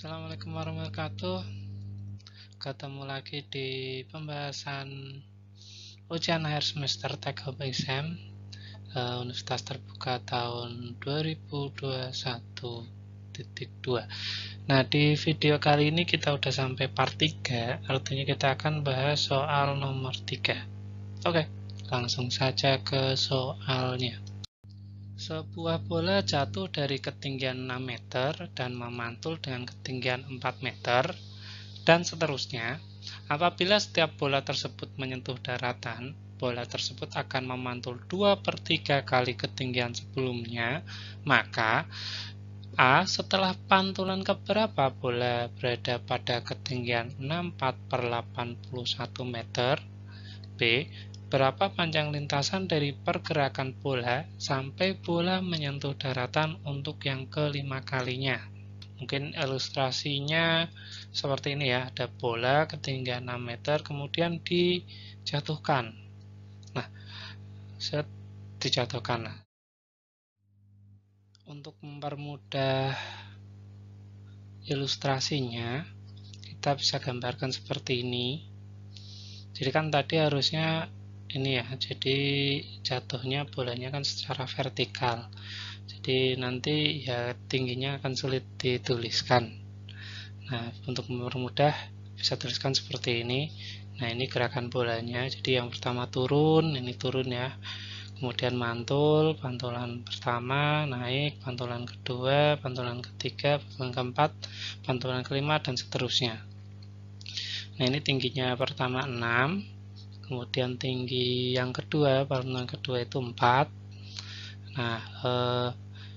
Assalamualaikum warahmatullahi wabarakatuh Ketemu lagi di pembahasan ujian akhir semester Tech Hub Exam eh, Universitas Terbuka tahun 2021.2 Nah di video kali ini kita udah sampai part 3 Artinya kita akan bahas soal nomor 3 Oke langsung saja ke soalnya sebuah bola jatuh dari ketinggian 6 meter dan memantul dengan ketinggian 4 meter dan seterusnya. Apabila setiap bola tersebut menyentuh daratan, bola tersebut akan memantul 2 per 3 kali ketinggian sebelumnya, maka A. Setelah pantulan keberapa bola berada pada ketinggian 64 per 81 meter? B berapa panjang lintasan dari pergerakan bola sampai bola menyentuh daratan untuk yang kelima kalinya. Mungkin ilustrasinya seperti ini ya, ada bola ketinggian 6 meter kemudian dijatuhkan. Nah, set dijatuhkan. Untuk mempermudah ilustrasinya, kita bisa gambarkan seperti ini. Jadi kan tadi harusnya ini ya jadi jatuhnya bolanya kan secara vertikal jadi nanti ya tingginya akan sulit dituliskan nah untuk mempermudah bisa tuliskan seperti ini nah ini gerakan bolanya jadi yang pertama turun ini turun ya kemudian mantul pantulan pertama naik pantulan kedua pantulan ketiga pantulan keempat pantulan kelima dan seterusnya nah ini tingginya pertama 6 kemudian tinggi yang kedua bangunan kedua itu 4 nah eh,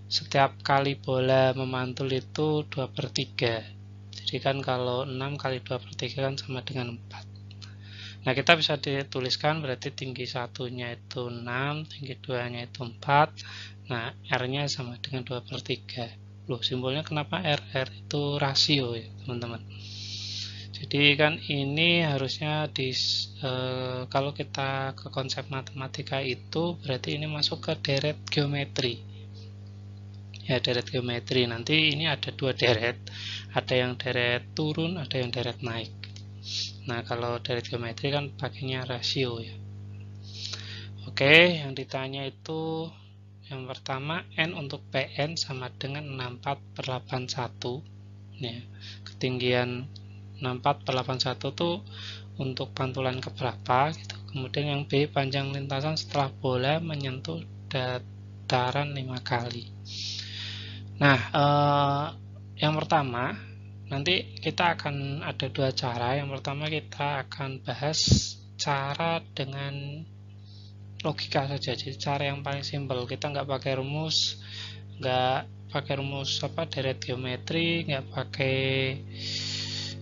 setiap kali bola memantul itu 2 per 3 jadi kan kalau 6 kali 2 per 3 kan sama dengan 4 nah kita bisa dituliskan berarti tinggi satunya itu 6 tinggi 2 nya itu 4 nah R nya sama dengan 2 per 3 loh simbolnya kenapa R, R itu rasio ya teman-teman jadi kan ini harusnya di e, eh, kalau kita ke konsep matematika itu berarti ini masuk ke deret geometri. Ya, deret geometri. Nanti ini ada dua deret, ada yang deret turun, ada yang deret naik. Nah, kalau deret geometri kan pakainya rasio ya. Oke, yang ditanya itu yang pertama N untuk PN sama dengan 64 per 81. Ya, ketinggian 64 per 81 tuh untuk pantulan ke keberapa gitu. Kemudian yang B panjang lintasan setelah bola menyentuh dataran 5 kali. Nah, eh, yang pertama nanti kita akan ada dua cara. Yang pertama kita akan bahas cara dengan logika saja. Jadi cara yang paling simpel. Kita nggak pakai rumus, nggak pakai rumus apa deret geometri nggak pakai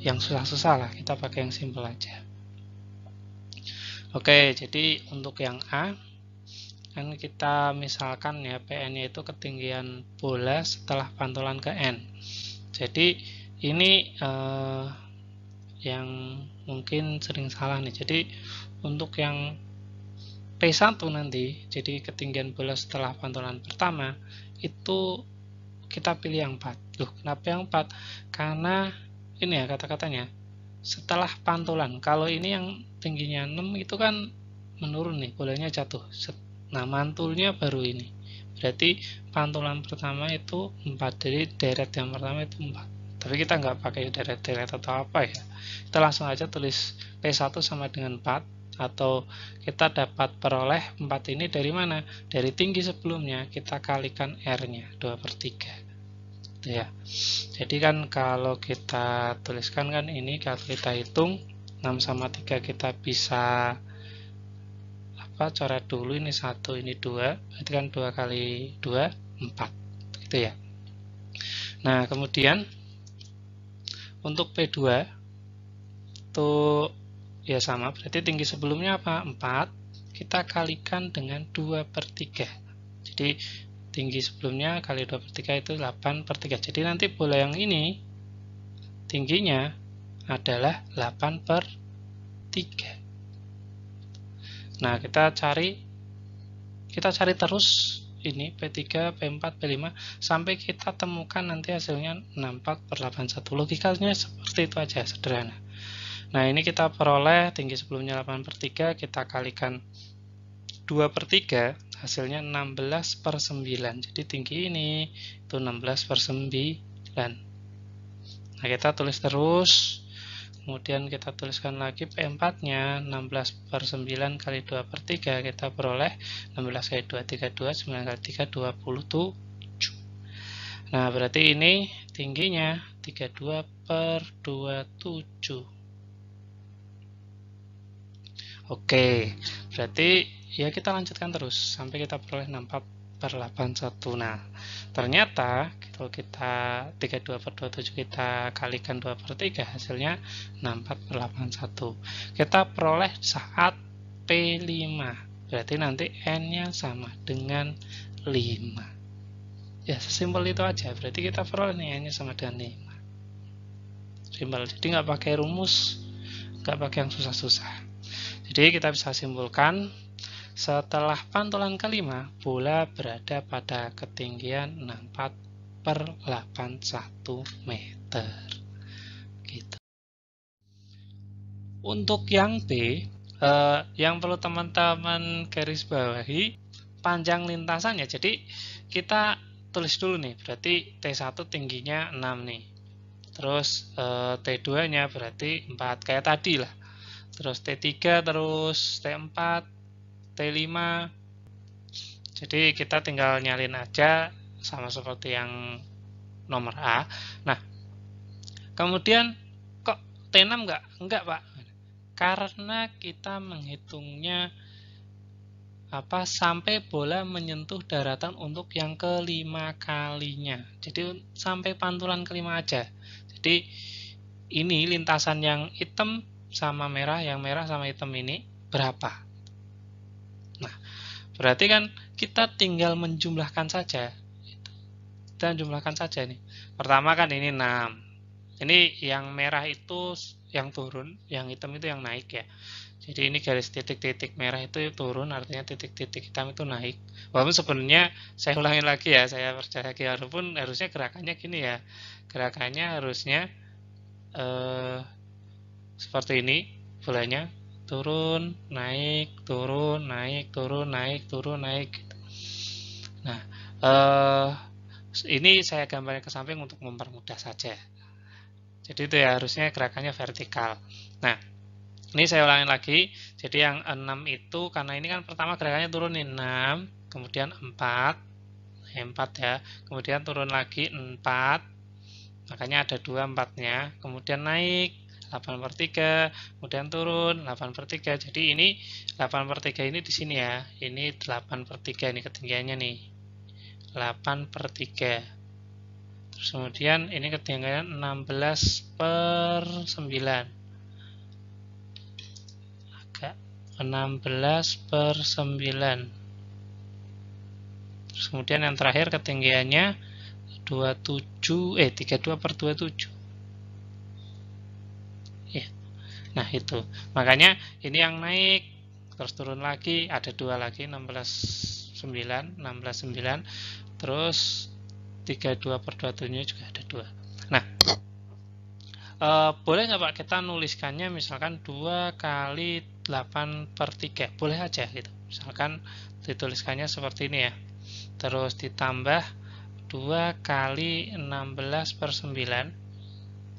yang susah-susah lah kita pakai yang simple aja oke jadi untuk yang A kan kita misalkan ya PN itu ketinggian bola setelah pantulan ke N jadi ini eh, yang mungkin sering salah nih jadi untuk yang P1 nanti jadi ketinggian bola setelah pantulan pertama itu kita pilih yang 4 Loh, kenapa yang 4? karena ini ya kata-katanya setelah pantulan kalau ini yang tingginya 6 itu kan menurun nih bolanya jatuh nah mantulnya baru ini berarti pantulan pertama itu 4 dari deret yang pertama itu 4 tapi kita nggak pakai deret-deret atau apa ya kita langsung aja tulis P1 sama dengan 4 atau kita dapat peroleh 4 ini dari mana? dari tinggi sebelumnya kita kalikan R nya 2 per 3 gitu ya jadi kan kalau kita tuliskan kan ini kalau kita hitung 6 sama 3 kita bisa apa coret dulu ini satu ini dua berarti kan dua kali dua empat gitu ya nah kemudian untuk P2 itu ya sama berarti tinggi sebelumnya apa 4 kita kalikan dengan 2 per 3 jadi tinggi sebelumnya kali 2 per 3 itu 8 per 3 jadi nanti bola yang ini tingginya adalah 8 per 3 nah kita cari kita cari terus ini P3, P4, P5 sampai kita temukan nanti hasilnya 64 per 81 logikanya seperti itu aja sederhana nah ini kita peroleh tinggi sebelumnya 8 per 3 kita kalikan 2 per 3 hasilnya 16 per 9 jadi tinggi ini itu 16 per 9 nah kita tulis terus kemudian kita tuliskan lagi P4 nya 16 per 9 kali 2 per 3 kita peroleh 16 kali 2 32 9 kali 3 27 nah berarti ini tingginya 32 per 27 Oke, berarti ya kita lanjutkan terus sampai kita peroleh 64 per 81 nah ternyata kalau kita 32 per 27 kita kalikan 2 per 3 hasilnya 64 per 81 kita peroleh saat P5 berarti nanti N nya sama dengan 5 ya sesimpel itu aja berarti kita peroleh nih N nya sama dengan 5 simpel jadi nggak pakai rumus nggak pakai yang susah-susah jadi kita bisa simpulkan setelah pantulan kelima, bola berada pada ketinggian 64 per 81 meter. Gitu. Untuk yang B, eh, yang perlu teman-teman garis bawahi, panjang lintasannya. Jadi kita tulis dulu nih, berarti T1 tingginya 6 nih. Terus eh, T2-nya berarti 4, kayak tadi lah. Terus T3, terus T4, T5 jadi kita tinggal nyalin aja sama seperti yang nomor A nah kemudian kok T6 enggak? enggak Pak karena kita menghitungnya apa sampai bola menyentuh daratan untuk yang kelima kalinya. Jadi sampai pantulan kelima aja. Jadi ini lintasan yang hitam sama merah, yang merah sama hitam ini berapa? Berarti kan kita tinggal menjumlahkan saja. Kita jumlahkan saja ini Pertama kan ini 6. Ini yang merah itu yang turun, yang hitam itu yang naik ya. Jadi ini garis titik-titik merah itu turun, artinya titik-titik hitam itu naik. Walaupun sebenarnya saya ulangi lagi ya, saya percaya lagi walaupun harusnya gerakannya gini ya. Gerakannya harusnya eh, seperti ini bolanya turun naik turun naik turun naik turun naik gitu. nah eh, ini saya gambarnya ke samping untuk mempermudah saja jadi itu ya harusnya gerakannya vertikal nah ini saya ulangi lagi jadi yang 6 itu karena ini kan pertama gerakannya turun 6 kemudian 4 4 ya kemudian turun lagi 4 makanya ada 2 4-nya, kemudian naik 8 per 3, kemudian turun 8 per 3. Jadi ini 8 per 3 ini di sini ya. Ini 8 per 3 ini ketinggiannya nih. 8 per 3. Terus kemudian ini ketinggiannya 16 per 9. Agak 16 per 9. Terus kemudian yang terakhir ketinggiannya 27 eh 32 per 27 Nah itu makanya ini yang naik terus turun lagi ada dua lagi 16 9 16 9 terus 32 per 27 juga ada dua. Nah e, boleh nggak Pak kita nuliskannya misalkan 2 kali 8 per 3 boleh aja gitu misalkan dituliskannya seperti ini ya terus ditambah 2 kali 16 per 9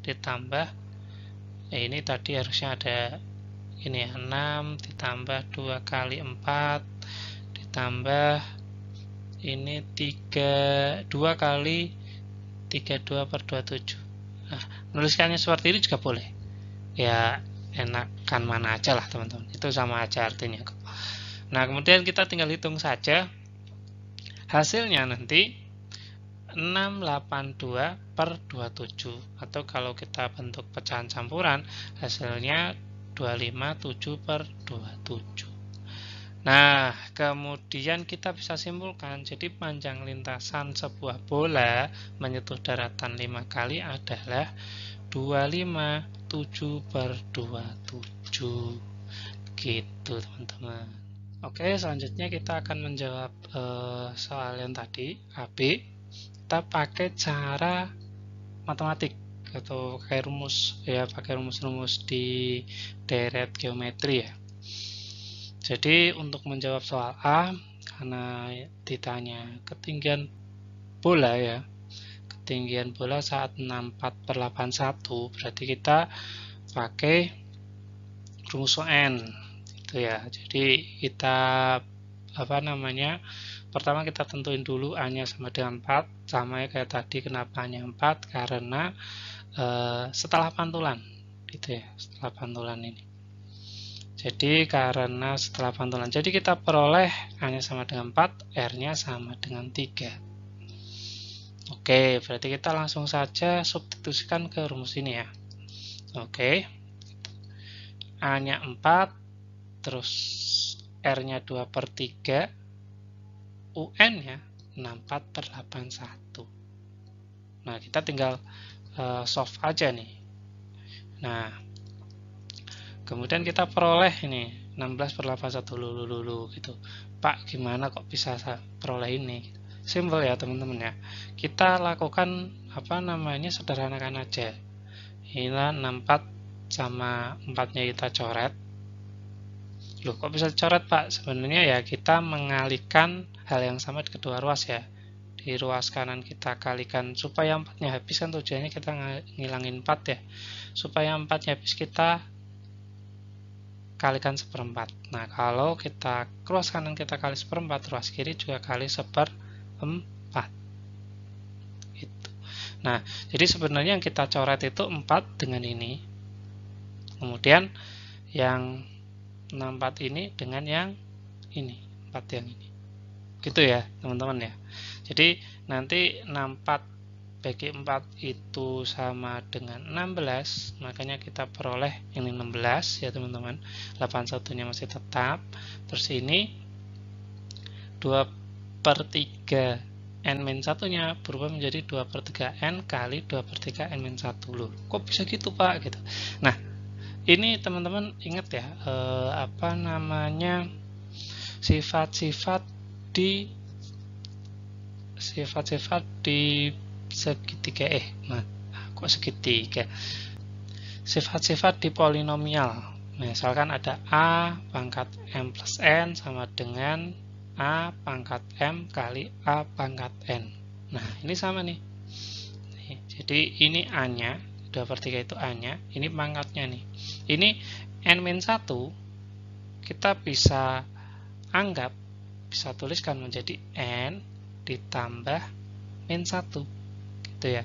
ditambah Nah, ini tadi harusnya ada ini ya 6 ditambah 2 kali 4 ditambah ini 3 2 kali 32 per 27 nah menuliskannya seperti ini juga boleh ya enakan mana aja lah teman-teman itu sama aja artinya nah kemudian kita tinggal hitung saja hasilnya nanti 682 per 27 atau kalau kita bentuk pecahan campuran hasilnya 257 per 27 Nah, kemudian kita bisa simpulkan, jadi panjang lintasan sebuah bola menyentuh daratan 5 kali adalah 257 per 27. Gitu, teman-teman. Oke, selanjutnya kita akan menjawab uh, soal yang tadi, AB kita pakai cara matematik atau pakai rumus ya pakai rumus-rumus di deret geometri ya jadi untuk menjawab soal A karena ditanya ketinggian bola ya ketinggian bola saat 64 per 81 berarti kita pakai rumus N gitu ya jadi kita apa namanya pertama kita tentuin dulu A-nya sama dengan 4 sama ya kayak tadi kenapa A-nya 4 karena e, setelah pantulan gitu ya setelah pantulan ini jadi karena setelah pantulan jadi kita peroleh A-nya sama dengan 4 R-nya sama dengan 3 Oke berarti kita langsung saja substitusikan ke rumus ini ya Oke A-nya 4 terus R-nya 2 per 3 UN ya 64 per 81 nah kita tinggal uh, soft aja nih nah kemudian kita peroleh ini 16 per 81 lulu lulu gitu Pak gimana kok bisa peroleh ini simple ya teman-teman ya kita lakukan apa namanya sederhanakan aja inilah 64 sama 4 nya kita coret loh kok bisa coret pak sebenarnya ya kita mengalihkan hal yang sama di kedua ruas ya di ruas kanan kita kalikan supaya empatnya habis kan tujuannya kita ngilangin empat ya supaya empatnya habis kita kalikan seperempat nah kalau kita ruas kanan kita kali seperempat ruas kiri juga kali seperempat itu nah jadi sebenarnya yang kita coret itu empat dengan ini kemudian yang 64 ini dengan yang ini 4 yang ini gitu ya teman-teman ya jadi nanti 64 bagi 4 itu sama dengan 16 makanya kita peroleh ini 16 ya teman-teman 81 nya masih tetap terus ini 2 per 3 n min satunya berubah menjadi 2 per 3 n kali 2 per 3 n min 1 loh kok bisa gitu pak gitu nah ini teman-teman ingat ya eh, apa namanya sifat-sifat di sifat-sifat di segitiga eh nah, kok segitiga sifat-sifat di polinomial misalkan ada A pangkat M plus N sama dengan A pangkat M kali A pangkat N nah ini sama nih jadi ini A nya 2 per 3 itu A nya ini pangkatnya nih ini n satu kita bisa anggap bisa tuliskan menjadi n ditambah min 1 gitu ya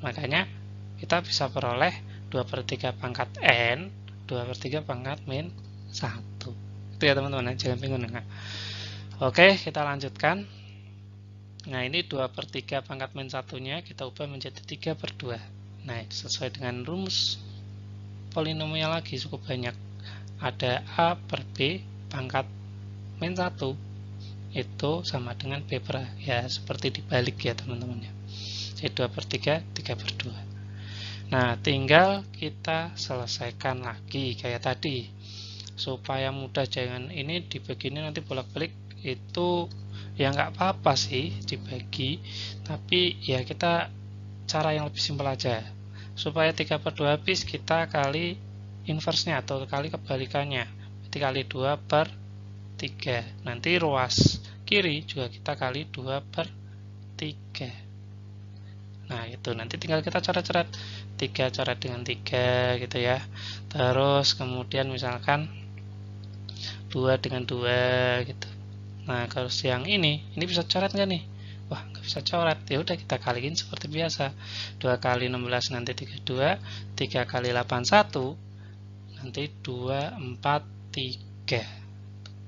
makanya kita bisa peroleh 2 per 3 pangkat n 2 per 3 pangkat min 1 itu ya teman-teman ya. jangan bingung enggak oke kita lanjutkan nah ini 2 per 3 pangkat min 1 nya kita ubah menjadi 3 per 2 nah sesuai dengan rumus polinomial lagi cukup banyak ada a per b pangkat min 1 itu sama dengan B per ya seperti dibalik ya teman-teman ya jadi 2 per 3 3 per 2 nah tinggal kita selesaikan lagi kayak tadi supaya mudah jangan ini ini nanti bolak-balik itu ya nggak apa-apa sih dibagi tapi ya kita cara yang lebih simpel aja supaya 3 per 2 habis kita kali inversnya atau kali kebalikannya berarti kali 2 per 3 nanti ruas kiri juga kita kali 2 per 3 nah itu nanti tinggal kita coret-coret 3 coret dengan 3 gitu ya terus kemudian misalkan 2 dengan 2 gitu nah kalau siang ini ini bisa coret nggak nih wah nggak bisa coret ya udah kita kaliin seperti biasa 2 kali 16 nanti 32 3 kali 81 nanti 243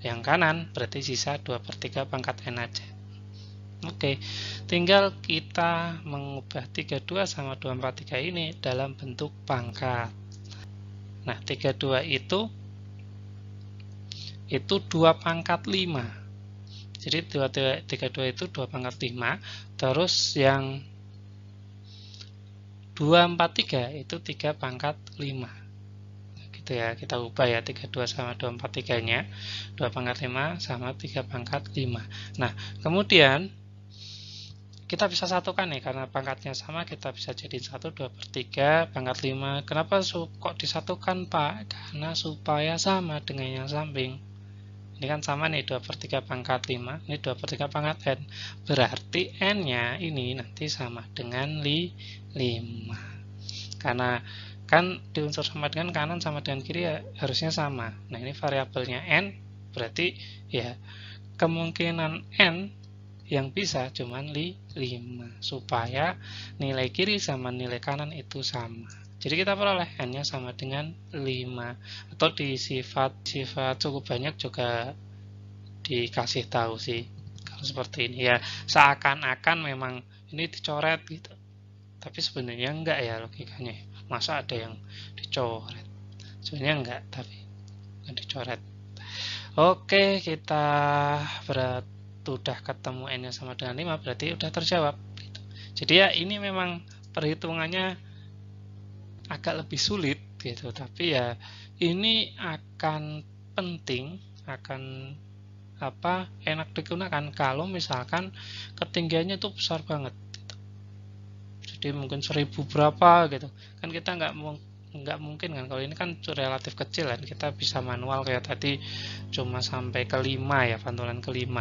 yang kanan berarti sisa 2 per 3 pangkat N aja Oke tinggal kita mengubah 32 sama 243 ini dalam bentuk pangkat Nah 32 itu itu 2 pangkat 5 jadi 32 itu 2 pangkat 5 terus yang 243 itu 3 pangkat 5 gitu ya kita ubah ya 32 sama 243 nya 2 pangkat 5 sama 3 pangkat 5 nah kemudian kita bisa satukan nih karena pangkatnya sama kita bisa jadi 1 2 per 3 pangkat 5 kenapa kok disatukan Pak karena supaya sama dengan yang samping ini kan sama nih 2 per 3 pangkat 5 ini 2 per 3 pangkat n berarti n nya ini nanti sama dengan 5 karena kan di unsur sama dengan kanan sama dengan kiri ya harusnya sama nah ini variabelnya n berarti ya kemungkinan n yang bisa cuman li 5 supaya nilai kiri sama nilai kanan itu sama jadi kita peroleh n nya sama dengan 5 atau di sifat sifat cukup banyak juga dikasih tahu sih kalau seperti ini ya seakan-akan memang ini dicoret gitu tapi sebenarnya enggak ya logikanya masa ada yang dicoret sebenarnya enggak tapi enggak dicoret oke kita berat udah ketemu n sama dengan 5 berarti udah terjawab gitu. jadi ya ini memang perhitungannya agak lebih sulit gitu tapi ya ini akan penting akan apa enak digunakan kalau misalkan ketinggiannya itu besar banget jadi mungkin seribu berapa gitu kan kita nggak nggak mungkin kan kalau ini kan relatif kecil kan kita bisa manual kayak tadi cuma sampai kelima ya pantulan kelima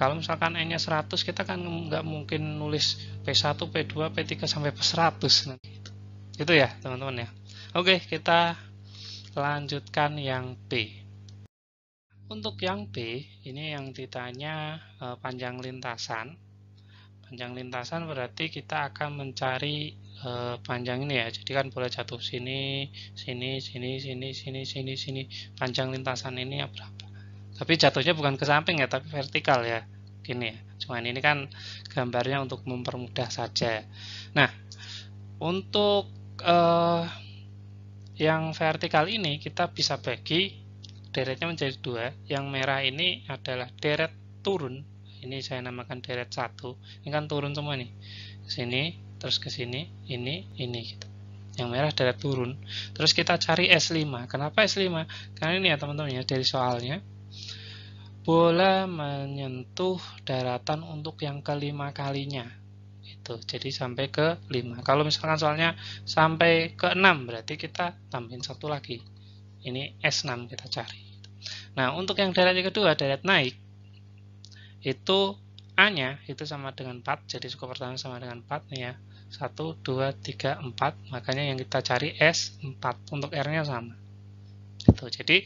kalau misalkan n nya 100 kita kan nggak mungkin nulis P1, P2, P3 sampai P100 gitu. Kan. itu ya teman-teman ya oke kita lanjutkan yang B untuk yang B ini yang ditanya eh, panjang lintasan panjang lintasan berarti kita akan mencari e, panjang ini ya jadi kan boleh jatuh sini sini sini sini sini sini sini panjang lintasan ini ya berapa tapi jatuhnya bukan ke samping ya tapi vertikal ya gini ya cuman ini kan gambarnya untuk mempermudah saja nah untuk e, yang vertikal ini kita bisa bagi deretnya menjadi dua yang merah ini adalah deret turun ini saya namakan deret satu ini kan turun semua nih ke sini terus ke sini ini ini gitu yang merah deret turun terus kita cari S5 kenapa S5 karena ini ya teman-teman ya dari soalnya bola menyentuh daratan untuk yang kelima kalinya itu jadi sampai ke 5 kalau misalkan soalnya sampai ke 6 berarti kita tambahin satu lagi ini S6 kita cari nah untuk yang deret kedua deret naik itu A-nya itu sama dengan 4, jadi suku pertama sama dengan 4 nih ya. 1, 2, 3, 4, makanya yang kita cari S 4, untuk R-nya sama. Gitu. Jadi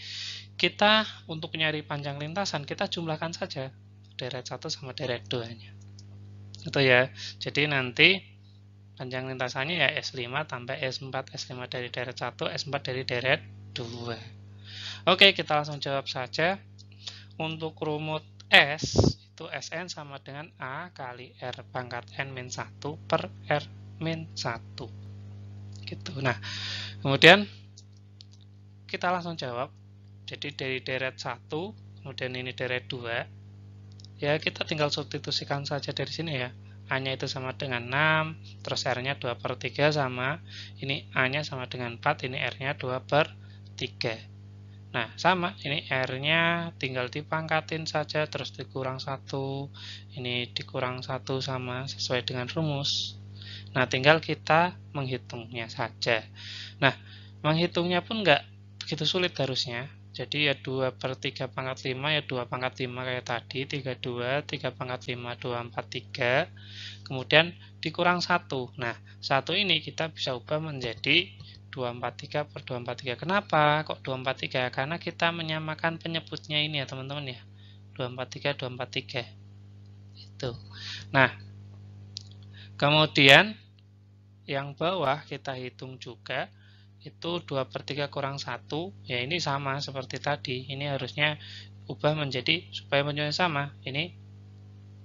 kita untuk nyari panjang lintasan, kita jumlahkan saja deret 1 sama deret 2-nya. Itu ya, jadi nanti panjang lintasannya ya S5 tambah S4, S5 dari deret 1, S4 dari deret 2. Oke, kita langsung jawab saja. Untuk rumut S, yaitu Sn sama dengan A kali R pangkat N min 1 per R min 1. Gitu. Nah, kemudian kita langsung jawab. Jadi dari deret 1, kemudian ini deret 2. Ya, kita tinggal substitusikan saja dari sini ya. A-nya itu sama dengan 6, terus R-nya 2 per 3 sama, ini A-nya sama dengan 4, ini R-nya 2 per 3. Nah, sama ini R-nya tinggal dipangkatin saja terus dikurang satu. Ini dikurang satu sama sesuai dengan rumus. Nah, tinggal kita menghitungnya saja. Nah, menghitungnya pun nggak begitu sulit harusnya. Jadi ya 2 per 3 pangkat 5, ya 2 pangkat 5 kayak tadi, 32, 3 pangkat 5, 2, 4, 3. Kemudian dikurang 1. Nah, 1 ini kita bisa ubah menjadi 243 per 243. Kenapa kok 243? Karena kita menyamakan penyebutnya ini ya teman-teman ya. 243, 243. Itu. Nah, kemudian yang bawah kita hitung juga itu 2 per 3 kurang 1 ya ini sama seperti tadi ini harusnya ubah menjadi supaya menjadi sama ini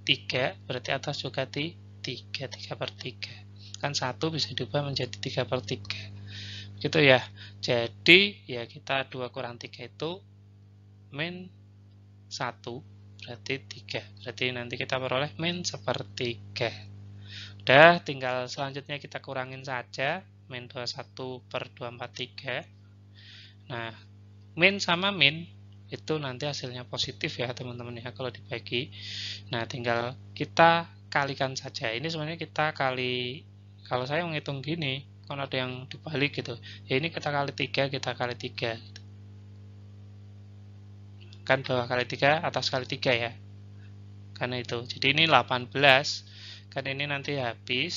3 berarti atas juga di 3 3 per 3 kan 1 bisa diubah menjadi 3 per 3 gitu ya jadi ya kita dua kurang tiga itu min satu berarti tiga berarti nanti kita peroleh min sepertiga udah tinggal selanjutnya kita kurangin saja min satu per dua empat tiga nah min sama min itu nanti hasilnya positif ya teman-teman ya kalau dibagi nah tinggal kita kalikan saja ini sebenarnya kita kali kalau saya menghitung gini kan ada yang dibalik gitu ya ini kita kali tiga kita kali tiga kan bawah kali tiga atas kali tiga ya karena itu jadi ini 18 kan ini nanti habis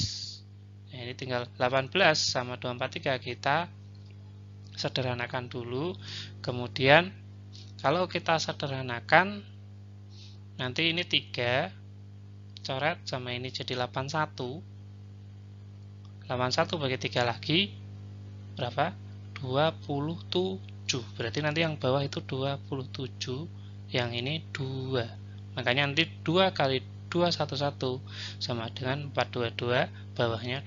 nah, ini tinggal 18 sama 243 kita sederhanakan dulu kemudian kalau kita sederhanakan nanti ini tiga, coret sama ini jadi 81 81 bagi 3 lagi berapa? 27 berarti nanti yang bawah itu 27 yang ini 2 makanya nanti 2 kali 211 sama dengan 422 bawahnya 27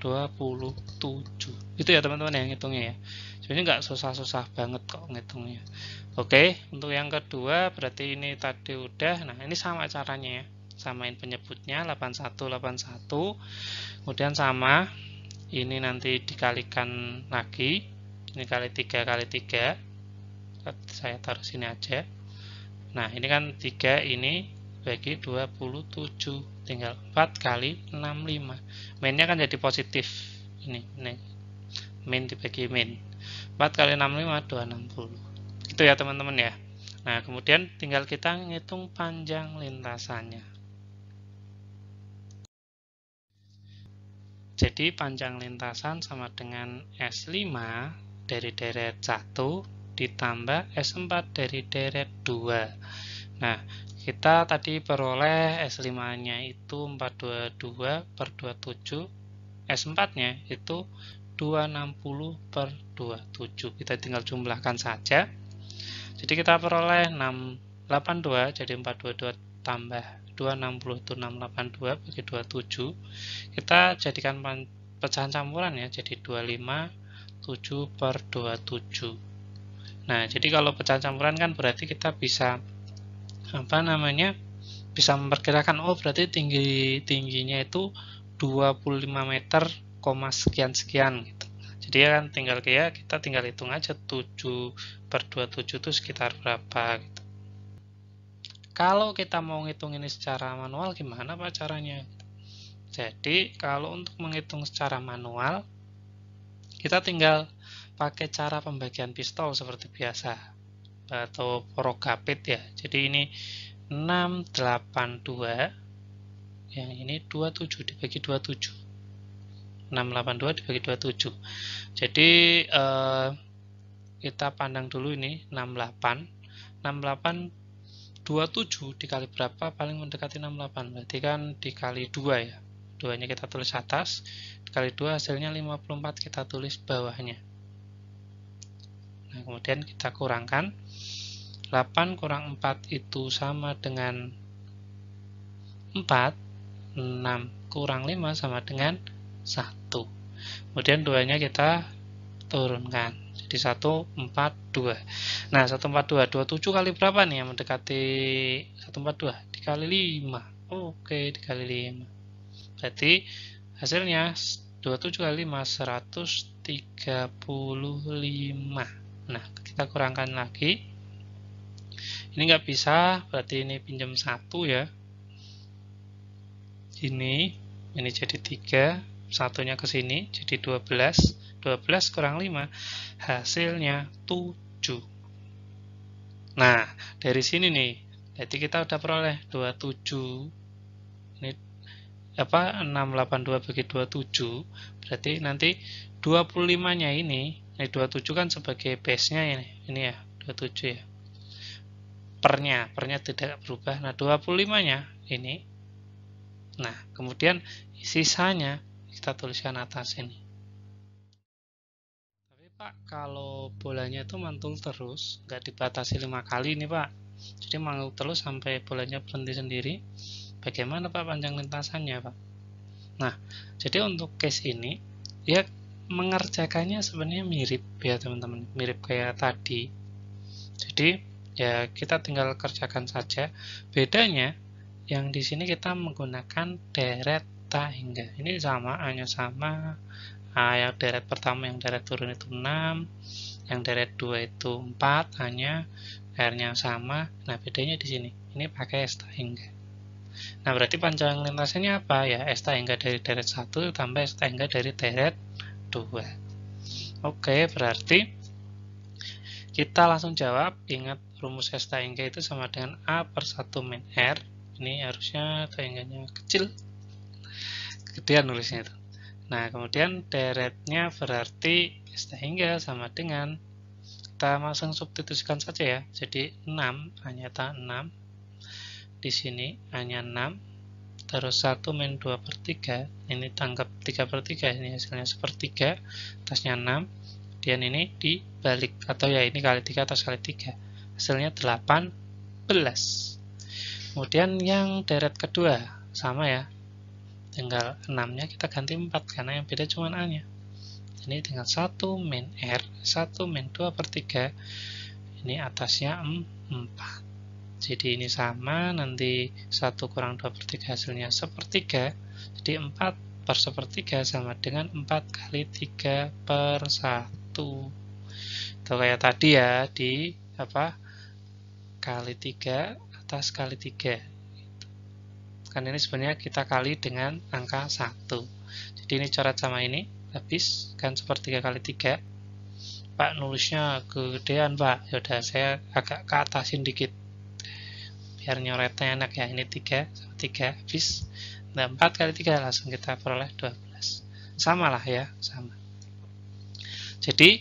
itu ya teman-teman yang ngitungnya ya sebenarnya nggak susah-susah banget kok ngitungnya Oke, untuk yang kedua berarti ini tadi udah. Nah, ini sama caranya ya. Samain penyebutnya 8181 kemudian sama ini nanti dikalikan lagi ini kali tiga kali tiga. saya taruh sini aja nah ini kan tiga ini bagi 27 tinggal 4 kali 65 mainnya kan jadi positif ini, ini min dibagi min 4 kali 65 260 Itu ya teman-teman ya nah kemudian tinggal kita ngitung panjang lintasannya Jadi panjang lintasan sama dengan S5 dari deret 1 ditambah S4 dari deret 2. Nah, kita tadi peroleh S5-nya itu 422 per 27, S4-nya itu 260 per 27. Kita tinggal jumlahkan saja. Jadi kita peroleh 682, jadi 422 tambah 260 itu 682 bagi 27 kita jadikan pecahan campuran ya jadi 25 7 per 27 nah jadi kalau pecahan campuran kan berarti kita bisa apa namanya bisa memperkirakan oh berarti tinggi tingginya itu 25 meter koma sekian sekian gitu. Jadi ya kan tinggal kayak kita tinggal hitung aja 7 per 27 itu sekitar berapa gitu. Kalau kita mau ngitung ini secara manual, gimana Pak caranya? Jadi, kalau untuk menghitung secara manual, kita tinggal pakai cara pembagian pistol seperti biasa atau porogapit ya. Jadi ini 682 yang ini 27 dibagi 27. 682 dibagi 27. Jadi eh, kita pandang dulu ini 68. 68 27 dikali berapa paling mendekati 68 berarti kan dikali 2 ya 2 nya kita tulis atas dikali 2 hasilnya 54 kita tulis bawahnya nah kemudian kita kurangkan 8 kurang 4 itu sama dengan 4 6 kurang 5 sama dengan 1 kemudian 2 nya kita turunkan di 142. Nah, 142 27 kali berapa nih yang mendekati 142? Dikali 5. Oke, dikali 5. Berarti hasilnya 27 kali 5 135. Nah, kita kurangkan lagi. Ini nggak bisa, berarti ini pinjam 1 ya. Ini ini jadi 3, satunya ke sini jadi 12 12 kurang 5 hasilnya 7 nah dari sini nih jadi kita udah peroleh 27 ini apa 682 bagi 27 berarti nanti 25 nya ini ini 27 kan sebagai base nya ini ini ya 27 ya pernya pernya tidak berubah nah 25 nya ini nah kemudian sisanya kita tuliskan atas ini Pak, kalau bolanya itu mantul terus, nggak dibatasi lima kali ini Pak. Jadi mantul terus sampai bolanya berhenti sendiri. Bagaimana Pak panjang lintasannya Pak? Nah, jadi untuk case ini, ya mengerjakannya sebenarnya mirip ya teman-teman, mirip kayak tadi. Jadi ya kita tinggal kerjakan saja. Bedanya yang di sini kita menggunakan deret hingga ini sama hanya sama A yang deret pertama yang deret turun itu 6 yang deret 2 itu 4 hanya R nya sama nah bedanya di sini ini pakai S hingga nah berarti panjang lintasannya apa ya S hingga dari deret 1 tambah S hingga dari deret 2 oke berarti kita langsung jawab ingat rumus S hingga itu sama dengan A per 1 min R ini harusnya tangganya kecil kegedean nulisnya itu Nah, kemudian deretnya berarti sehingga sama dengan kita langsung substitusikan saja ya. Jadi 6 hanya tak 6 di sini hanya 6 terus 1 min 2 per 3 ini tanggap 3 per 3 ini hasilnya sepertiga atasnya 6 dan ini dibalik atau ya ini kali 3 atas kali 3 hasilnya 18 kemudian yang deret kedua sama ya tinggal 6-nya kita ganti 4 karena yang beda cuma A-nya. ini tinggal 1 min R, 1 min 2 per 3, ini atasnya 4. Jadi ini sama, nanti 1 kurang 2 per 3 hasilnya sepertiga. Jadi 4 per sepertiga sama dengan 4 kali 3 per 1. Itu kayak tadi ya, di apa kali 3 atas kali 3 kan ini sebenarnya kita kali dengan angka 1 jadi ini coret sama ini habis kan sepertiga kali 3 Pak nulisnya kegedean Pak yaudah saya agak ke atasin dikit biar nyoretnya enak ya ini 3 sama 3 habis nah 4 kali 3 langsung kita peroleh 12 sama lah ya sama jadi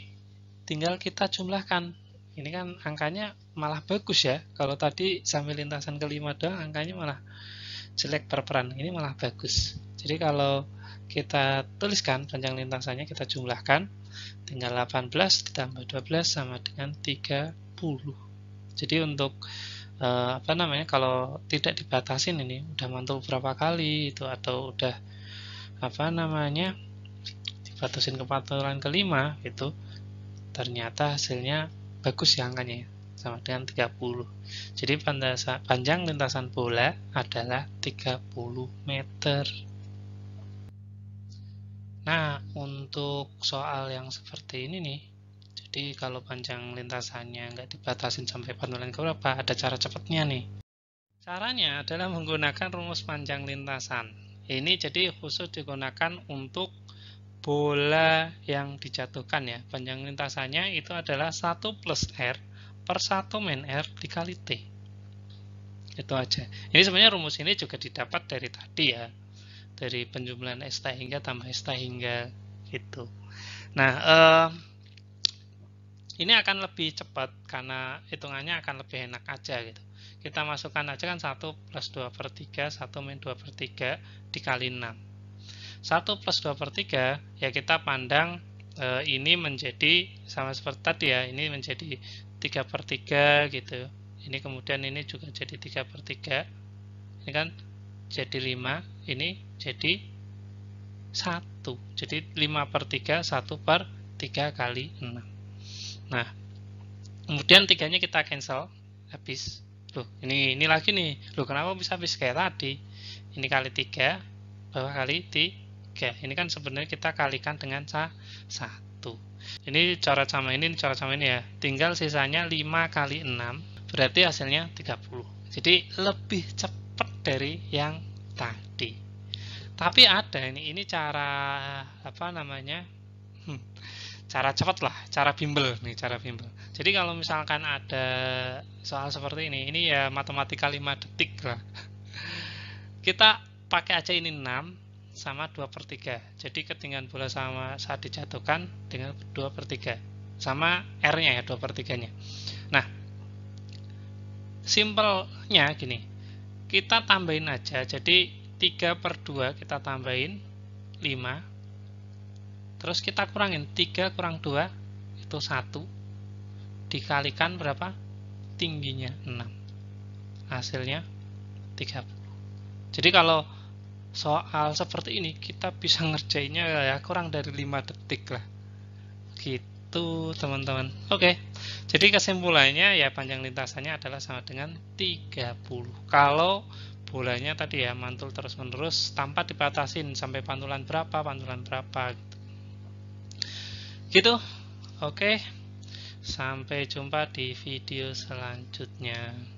tinggal kita jumlahkan ini kan angkanya malah bagus ya kalau tadi sambil lintasan kelima doang angkanya malah jelek per peran ini malah bagus jadi kalau kita tuliskan panjang lintasannya kita jumlahkan tinggal 18 ditambah 12 sama dengan 30 jadi untuk eh, apa namanya kalau tidak dibatasin ini udah mantul berapa kali itu atau udah apa namanya dibatasin ke kelima itu ternyata hasilnya bagus ya angkanya ya sama dengan 30 jadi panjang, lintasan bola adalah 30 meter nah untuk soal yang seperti ini nih jadi kalau panjang lintasannya nggak dibatasin sampai panolan ke berapa ada cara cepatnya nih caranya adalah menggunakan rumus panjang lintasan ini jadi khusus digunakan untuk bola yang dijatuhkan ya panjang lintasannya itu adalah 1 plus R per 1 min R dikali T. Itu aja. Ini sebenarnya rumus ini juga didapat dari tadi ya. Dari penjumlahan S hingga tambah S hingga itu. Nah, eh, ini akan lebih cepat karena hitungannya akan lebih enak aja gitu. Kita masukkan aja kan 1 plus 2 per 3, 1 min 2 per 3 dikali 6. 1 plus 2 per 3, ya kita pandang e, ini menjadi sama seperti tadi ya, ini menjadi 3 per 3 gitu ini kemudian ini juga jadi 3 per 3 ini kan jadi 5 ini jadi 1 jadi 5 per 3 1 per 3 kali 6 nah kemudian 3-nya kita cancel habis loh ini ini lagi nih loh kenapa bisa habis kayak tadi ini kali 3 bawah kali 3 ini kan sebenarnya kita kalikan dengan 1. Ini cara sama ini, cara sama ini ya. Tinggal sisanya 5 kali 6, berarti hasilnya 30. Jadi lebih cepat dari yang tadi. Tapi ada ini, ini cara apa namanya? Hmm, cara cepat lah, cara bimbel nih, cara bimbel. Jadi kalau misalkan ada soal seperti ini, ini ya matematika 5 detik lah. Kita pakai aja ini 6, sama 2 per 3 jadi ketinggian bola sama saat dijatuhkan dengan 2 per 3 sama R nya ya 2 per 3 nya nah simpelnya gini kita tambahin aja jadi 3 per 2 kita tambahin 5 terus kita kurangin 3 kurang 2 itu 1 dikalikan berapa tingginya 6 hasilnya 30 jadi kalau soal seperti ini kita bisa ngerjainnya ya kurang dari 5 detik lah gitu teman-teman oke jadi kesimpulannya ya panjang lintasannya adalah sama dengan 30 kalau bolanya tadi ya mantul terus-menerus tanpa dibatasin sampai pantulan berapa pantulan berapa gitu gitu oke sampai jumpa di video selanjutnya